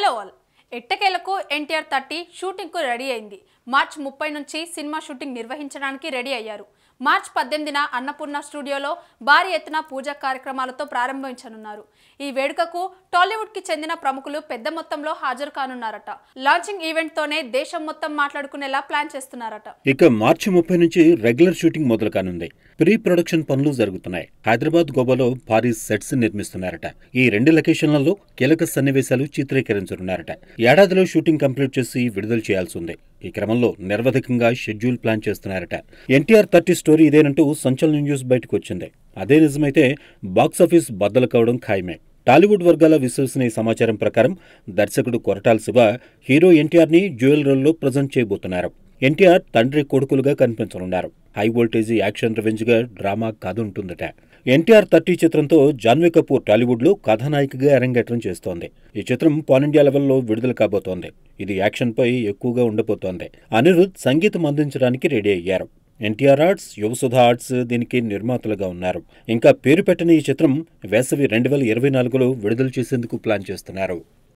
hello all ఎట్టకేలకు NTR thirty షూటింగ్కు ready అయింది మార్చ్ ముప్పై నుంచి సినిమా షూటింగ్ నిర్వహించడానికి రెడీ అయ్యారు మార్చ్ పద్దెనిమిదిన అన్నపూర్ణ స్టూడియోలో భారీ ఎత్తున పూజా కార్యక్రమాలతో ప్రారంభించనున్నారు ఈ వేడుకకు టాలీవుడ్ కి చెందిన ప్రముఖులు పెద్ద మొత్తంలో హాజరు కానున్నారట లాంచింగ్ ఈవెంట్ తోనే దేశం మొత్తం మాట్లాడుకునేలా ప్లాన్ చేస్తున్నారట ఇక మార్చి ముప్పై నుంచి రెగ్యులర్ షూటింగ్ మొదలు కానుంది ప్రీ ప్రొడక్షన్ పనులు జరుగుతున్నాయి హైదరాబాద్ గోవాలో భారీ సెట్స్ నిర్మిస్తున్నారట ఈ రెండు లొకేషన్లలో కీలక సన్నివేశాలు చిత్రీకరించనున్నారట ఏడాదిలో షూటింగ్ కంప్లీట్ చేసి విడుదల చేయాల్సి ఉంది ఈ క్రమంలో నిర్వధికంగా షెడ్యూల్ ప్లాన్ చేస్తున్నారట ఎన్టీఆర్ థర్టీ స్టోరీ ఇదేనంటూ సంచలన న్యూస్ బయటకు వచ్చింది అదే నిజమైతే బాక్సాఫీస్ బద్దలు కావడం ఖాయమే టాలీవుడ్ వర్గాల విశ్వసనీయ సమాచారం ప్రకారం దర్శకుడు కొరటాల శివ హీరో ఎన్టీఆర్ని జ్యువెల్ రోల్లో ప్రజెంట్ చేయబోతున్నారు ఎన్టీఆర్ తండ్రి కొడుకులుగా కనిపించనున్నారు హై వోల్టేజీ యాక్షన్ రివెంజ్గా డ్రామా కాదు ఉంటుందట ఎన్టీఆర్ థర్టీ చిత్రంతో జాన్వీ కపూర్ టాలీవుడ్లో కథానాయికగా అరంగేట్రం చేస్తోంది ఈ చిత్రం పాలిండియా లెవెల్లో విడుదల కాబోతోంది ఇది యాక్షన్పై ఎక్కువగా ఉండబోతోంది అనిరుద్ సంగీతం అందించడానికి రెడీ అయ్యారు ఎన్టీఆర్ ఆర్ట్స్ యువసుధ ఆర్ట్స్ దీనికి నిర్మాతలుగా ఉన్నారు ఇంకా పేరు పెట్టని ఈ చిత్రం వేసవి రెండు వేల ఇరవై నాలుగులో విడుదల చేసేందుకు ప్లాన్ చేస్తున్నారు